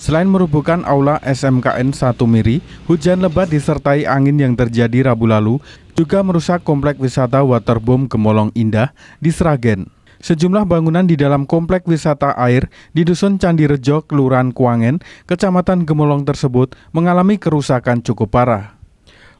Selain merubuhkan aula SMKN 1 Miri, hujan lebat disertai angin yang terjadi Rabu lalu juga merusak komplek wisata Waterbom Gemolong Indah di Sragen. Sejumlah bangunan di dalam komplek wisata air di Dusun Candi Rejo, Kelurahan Kuangen, Kecamatan Gemolong tersebut mengalami kerusakan cukup parah.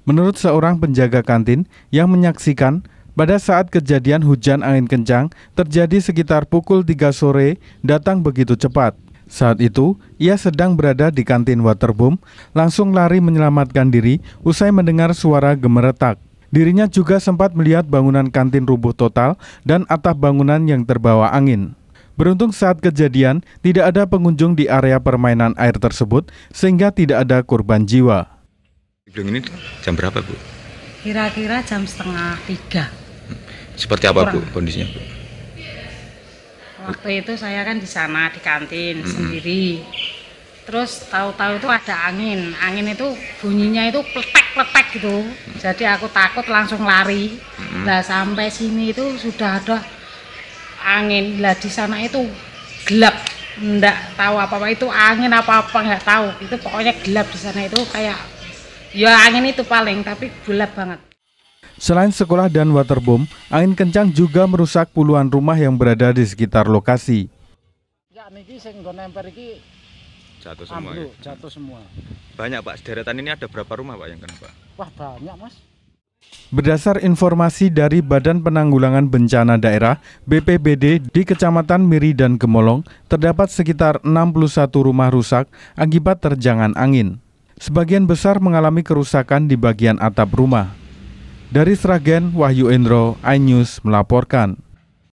Menurut seorang penjaga kantin yang menyaksikan, pada saat kejadian hujan angin kencang terjadi sekitar pukul 3 sore datang begitu cepat. Saat itu, ia sedang berada di kantin Waterboom, langsung lari menyelamatkan diri usai mendengar suara gemeretak. Dirinya juga sempat melihat bangunan kantin rubuh total dan atap bangunan yang terbawa angin. Beruntung saat kejadian, tidak ada pengunjung di area permainan air tersebut, sehingga tidak ada korban jiwa. Ibu ini jam berapa, Bu? Kira-kira jam setengah tiga. Hmm. Seperti apa, Kurang. Bu, kondisinya, Bu? waktu itu saya kan di sana di kantin mm -hmm. sendiri terus tahu-tahu itu ada angin angin itu bunyinya itu pletek-pletek gitu jadi aku takut langsung lari mm -hmm. nah sampai sini itu sudah ada angin lah di sana itu gelap enggak tahu apa apa itu angin apa apa nggak tahu itu pokoknya gelap di sana itu kayak ya angin itu paling tapi gelap banget Selain sekolah dan waterbomb, angin kencang juga merusak puluhan rumah yang berada di sekitar lokasi. Ya, ini nempel jatuh semua. ya? jatuh semua. Banyak Pak, sederetan ini ada berapa rumah Pak yang kena Pak? Wah, banyak Mas. Berdasar informasi dari Badan Penanggulangan Bencana Daerah BPBD di Kecamatan Miri dan Gemolong, terdapat sekitar 61 rumah rusak akibat terjangan angin. Sebagian besar mengalami kerusakan di bagian atap rumah. Dari Sragen, Wahyu Endro, iNews melaporkan.